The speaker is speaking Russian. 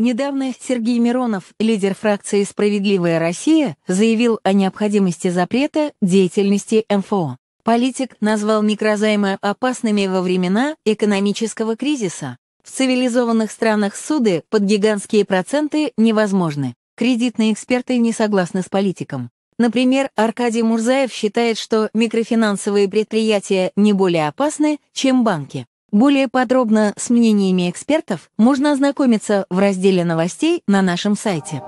Недавно Сергей Миронов, лидер фракции «Справедливая Россия», заявил о необходимости запрета деятельности МФО. Политик назвал микрозаймы опасными во времена экономического кризиса. В цивилизованных странах суды под гигантские проценты невозможны. Кредитные эксперты не согласны с политиком. Например, Аркадий Мурзаев считает, что микрофинансовые предприятия не более опасны, чем банки. Более подробно с мнениями экспертов можно ознакомиться в разделе новостей на нашем сайте.